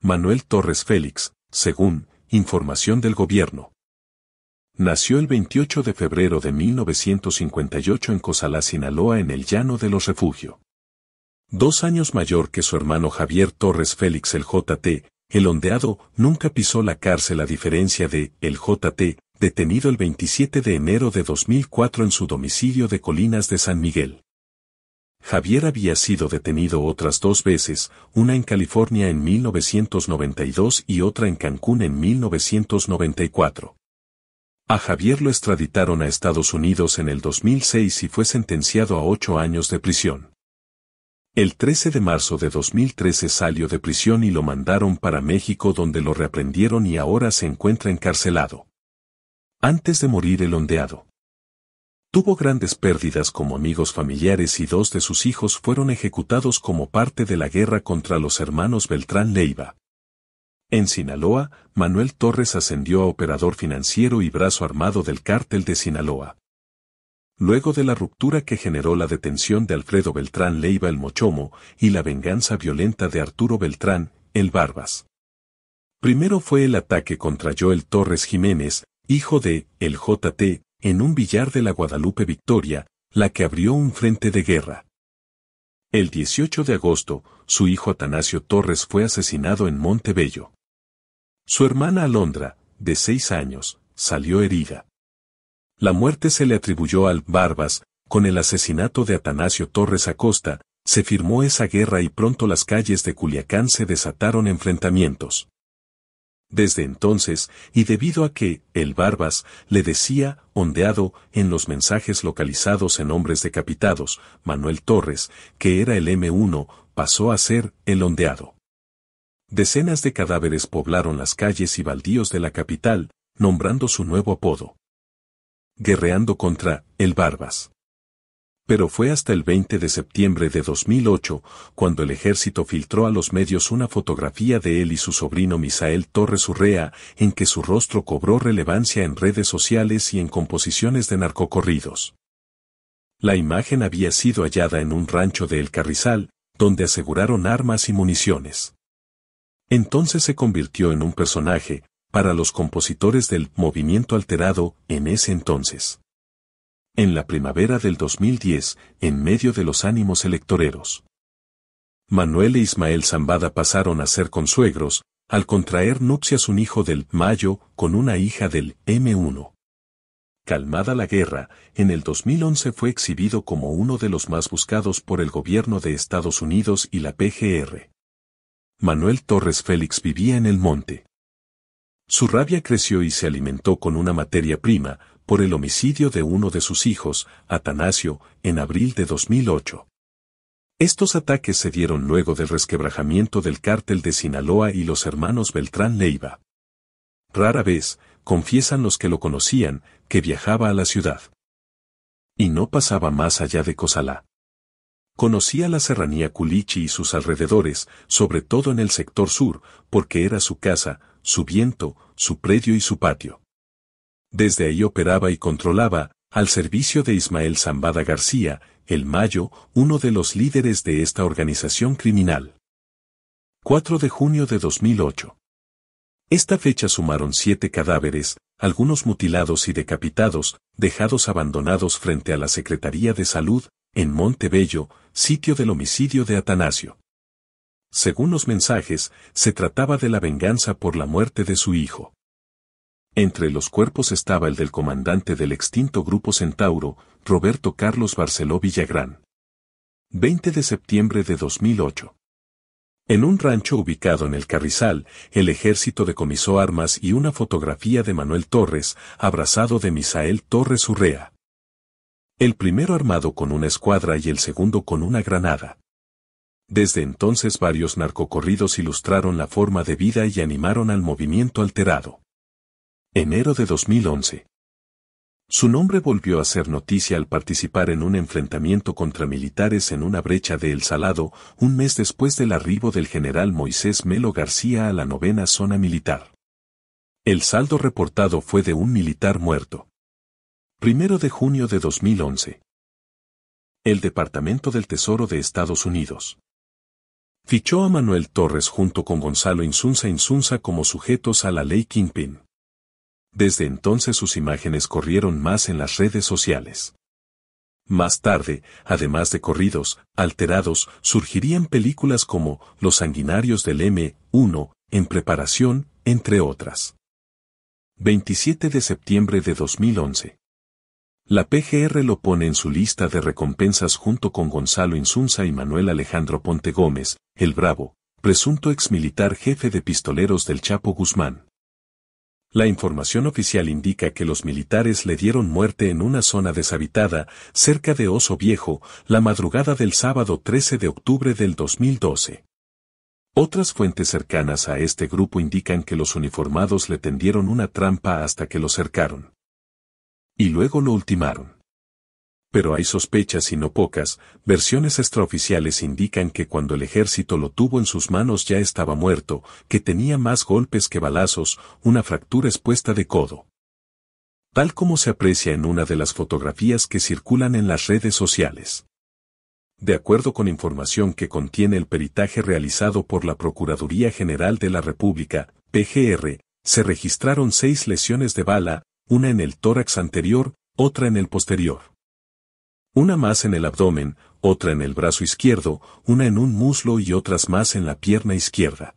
Manuel Torres Félix, según información del gobierno. Nació el 28 de febrero de 1958 en Cosalá, Sinaloa, en el Llano de los Refugio. Dos años mayor que su hermano Javier Torres Félix el JT, el ondeado nunca pisó la cárcel a diferencia de el JT, detenido el 27 de enero de 2004 en su domicilio de Colinas de San Miguel. Javier había sido detenido otras dos veces, una en California en 1992 y otra en Cancún en 1994. A Javier lo extraditaron a Estados Unidos en el 2006 y fue sentenciado a ocho años de prisión. El 13 de marzo de 2013 salió de prisión y lo mandaron para México donde lo reaprendieron y ahora se encuentra encarcelado. Antes de morir el ondeado. Tuvo grandes pérdidas como amigos familiares y dos de sus hijos fueron ejecutados como parte de la guerra contra los hermanos Beltrán Leiva. En Sinaloa, Manuel Torres ascendió a operador financiero y brazo armado del cártel de Sinaloa. Luego de la ruptura que generó la detención de Alfredo Beltrán Leiva el Mochomo y la venganza violenta de Arturo Beltrán, el Barbas. Primero fue el ataque contra Joel Torres Jiménez, hijo de El JT, en un billar de la Guadalupe Victoria, la que abrió un frente de guerra. El 18 de agosto, su hijo Atanasio Torres fue asesinado en Montebello. Su hermana Alondra, de seis años, salió herida. La muerte se le atribuyó al Barbas, con el asesinato de Atanasio Torres Acosta, se firmó esa guerra y pronto las calles de Culiacán se desataron enfrentamientos. Desde entonces, y debido a que, el Barbas, le decía, ondeado, en los mensajes localizados en hombres decapitados, Manuel Torres, que era el M1, pasó a ser el ondeado. Decenas de cadáveres poblaron las calles y baldíos de la capital, nombrando su nuevo apodo. Guerreando contra el Barbas pero fue hasta el 20 de septiembre de 2008 cuando el ejército filtró a los medios una fotografía de él y su sobrino Misael Torres Urrea, en que su rostro cobró relevancia en redes sociales y en composiciones de narcocorridos. La imagen había sido hallada en un rancho de El Carrizal, donde aseguraron armas y municiones. Entonces se convirtió en un personaje, para los compositores del movimiento alterado en ese entonces en la primavera del 2010, en medio de los ánimos electoreros. Manuel e Ismael Zambada pasaron a ser consuegros, al contraer nupcias un hijo del Mayo con una hija del M1. Calmada la guerra, en el 2011 fue exhibido como uno de los más buscados por el gobierno de Estados Unidos y la PGR. Manuel Torres Félix vivía en el monte. Su rabia creció y se alimentó con una materia prima, por el homicidio de uno de sus hijos, Atanasio, en abril de 2008. Estos ataques se dieron luego del resquebrajamiento del cártel de Sinaloa y los hermanos Beltrán Leiva. Rara vez, confiesan los que lo conocían, que viajaba a la ciudad. Y no pasaba más allá de Cosalá. Conocía la serranía Culichi y sus alrededores, sobre todo en el sector sur, porque era su casa, su viento, su predio y su patio. Desde ahí operaba y controlaba, al servicio de Ismael Zambada García, el Mayo, uno de los líderes de esta organización criminal. 4 de junio de 2008. Esta fecha sumaron siete cadáveres, algunos mutilados y decapitados, dejados abandonados frente a la Secretaría de Salud, en Montebello, sitio del homicidio de Atanasio. Según los mensajes, se trataba de la venganza por la muerte de su hijo. Entre los cuerpos estaba el del comandante del extinto Grupo Centauro, Roberto Carlos Barceló Villagrán. 20 de septiembre de 2008. En un rancho ubicado en el Carrizal, el ejército decomisó armas y una fotografía de Manuel Torres, abrazado de Misael Torres Urrea. El primero armado con una escuadra y el segundo con una granada. Desde entonces varios narcocorridos ilustraron la forma de vida y animaron al movimiento alterado. Enero de 2011. Su nombre volvió a ser noticia al participar en un enfrentamiento contra militares en una brecha de El Salado, un mes después del arribo del general Moisés Melo García a la novena zona militar. El saldo reportado fue de un militar muerto. Primero de junio de 2011. El Departamento del Tesoro de Estados Unidos. Fichó a Manuel Torres junto con Gonzalo Insunza Insunza como sujetos a la ley Kingpin. Desde entonces sus imágenes corrieron más en las redes sociales. Más tarde, además de corridos, alterados, surgirían películas como Los sanguinarios del M1, en preparación, entre otras. 27 de septiembre de 2011. La PGR lo pone en su lista de recompensas junto con Gonzalo Insunza y Manuel Alejandro Ponte Gómez, el Bravo, presunto exmilitar jefe de pistoleros del Chapo Guzmán. La información oficial indica que los militares le dieron muerte en una zona deshabitada, cerca de Oso Viejo, la madrugada del sábado 13 de octubre del 2012. Otras fuentes cercanas a este grupo indican que los uniformados le tendieron una trampa hasta que lo cercaron. Y luego lo ultimaron pero hay sospechas y no pocas, versiones extraoficiales indican que cuando el ejército lo tuvo en sus manos ya estaba muerto, que tenía más golpes que balazos, una fractura expuesta de codo. Tal como se aprecia en una de las fotografías que circulan en las redes sociales. De acuerdo con información que contiene el peritaje realizado por la Procuraduría General de la República, PGR, se registraron seis lesiones de bala, una en el tórax anterior, otra en el posterior una más en el abdomen, otra en el brazo izquierdo, una en un muslo y otras más en la pierna izquierda.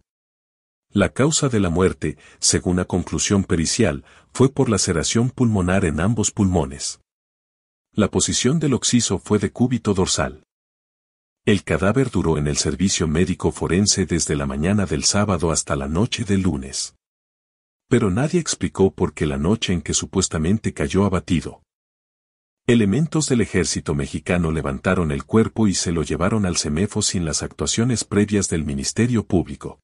La causa de la muerte, según la conclusión pericial, fue por laceración pulmonar en ambos pulmones. La posición del occiso fue de cúbito dorsal. El cadáver duró en el servicio médico forense desde la mañana del sábado hasta la noche del lunes. Pero nadie explicó por qué la noche en que supuestamente cayó abatido, Elementos del ejército mexicano levantaron el cuerpo y se lo llevaron al CEMEFO sin las actuaciones previas del Ministerio Público.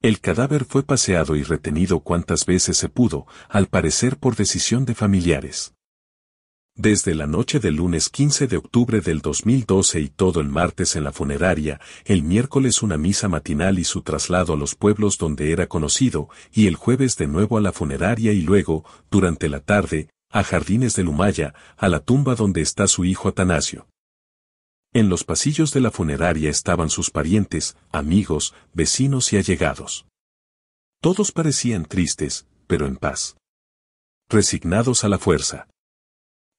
El cadáver fue paseado y retenido cuantas veces se pudo, al parecer por decisión de familiares. Desde la noche del lunes 15 de octubre del 2012 y todo el martes en la funeraria, el miércoles una misa matinal y su traslado a los pueblos donde era conocido, y el jueves de nuevo a la funeraria y luego, durante la tarde, a Jardines del Lumaya, a la tumba donde está su hijo Atanasio. En los pasillos de la funeraria estaban sus parientes, amigos, vecinos y allegados. Todos parecían tristes, pero en paz. Resignados a la fuerza.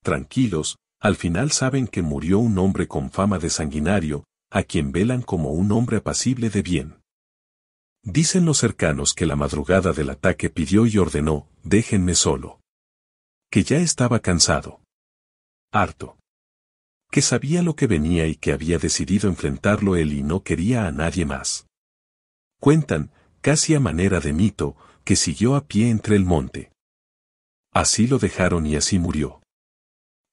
Tranquilos, al final saben que murió un hombre con fama de sanguinario, a quien velan como un hombre apacible de bien. Dicen los cercanos que la madrugada del ataque pidió y ordenó, déjenme solo que ya estaba cansado. Harto. Que sabía lo que venía y que había decidido enfrentarlo él y no quería a nadie más. Cuentan, casi a manera de mito, que siguió a pie entre el monte. Así lo dejaron y así murió.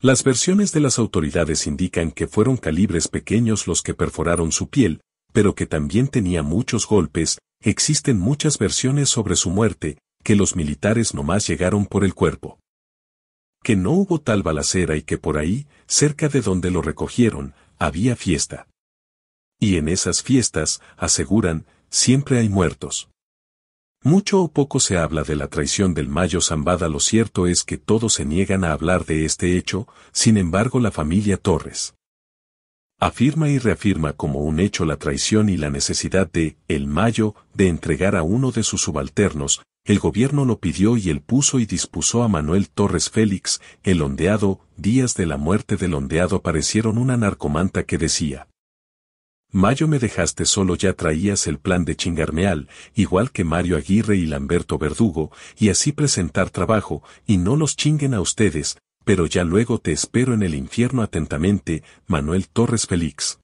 Las versiones de las autoridades indican que fueron calibres pequeños los que perforaron su piel, pero que también tenía muchos golpes, existen muchas versiones sobre su muerte, que los militares nomás llegaron por el cuerpo que no hubo tal balacera y que por ahí, cerca de donde lo recogieron, había fiesta. Y en esas fiestas, aseguran, siempre hay muertos. Mucho o poco se habla de la traición del Mayo Zambada, lo cierto es que todos se niegan a hablar de este hecho, sin embargo la familia Torres afirma y reafirma como un hecho la traición y la necesidad de, el Mayo, de entregar a uno de sus subalternos, el gobierno lo pidió y él puso y dispuso a Manuel Torres Félix, el ondeado, días de la muerte del ondeado parecieron una narcomanta que decía, Mayo me dejaste solo ya traías el plan de chingarmeal, igual que Mario Aguirre y Lamberto Verdugo, y así presentar trabajo, y no los chinguen a ustedes, pero ya luego te espero en el infierno atentamente, Manuel Torres Félix.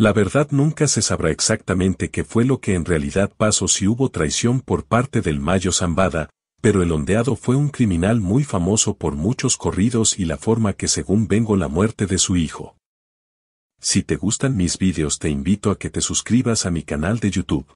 La verdad nunca se sabrá exactamente qué fue lo que en realidad pasó si hubo traición por parte del Mayo Zambada, pero el ondeado fue un criminal muy famoso por muchos corridos y la forma que según vengo la muerte de su hijo. Si te gustan mis vídeos te invito a que te suscribas a mi canal de YouTube.